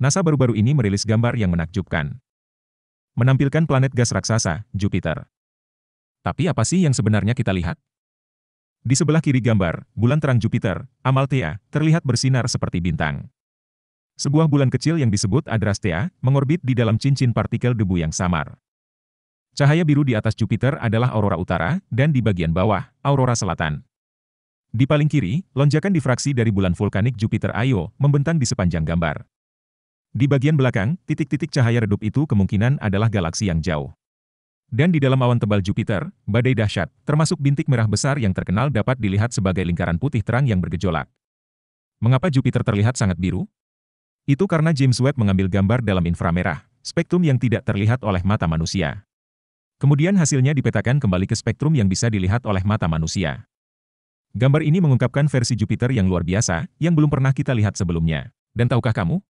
NASA baru-baru ini merilis gambar yang menakjubkan. Menampilkan planet gas raksasa, Jupiter. Tapi apa sih yang sebenarnya kita lihat? Di sebelah kiri gambar, bulan terang Jupiter, Amalthea, terlihat bersinar seperti bintang. Sebuah bulan kecil yang disebut Adrastea, mengorbit di dalam cincin partikel debu yang samar. Cahaya biru di atas Jupiter adalah aurora utara, dan di bagian bawah, aurora selatan. Di paling kiri, lonjakan difraksi dari bulan vulkanik Jupiter Io membentang di sepanjang gambar. Di bagian belakang, titik-titik cahaya redup itu kemungkinan adalah galaksi yang jauh. Dan di dalam awan tebal Jupiter, badai dahsyat, termasuk bintik merah besar yang terkenal dapat dilihat sebagai lingkaran putih terang yang bergejolak. Mengapa Jupiter terlihat sangat biru? Itu karena James Webb mengambil gambar dalam inframerah, spektrum yang tidak terlihat oleh mata manusia. Kemudian hasilnya dipetakan kembali ke spektrum yang bisa dilihat oleh mata manusia. Gambar ini mengungkapkan versi Jupiter yang luar biasa, yang belum pernah kita lihat sebelumnya. Dan tahukah kamu,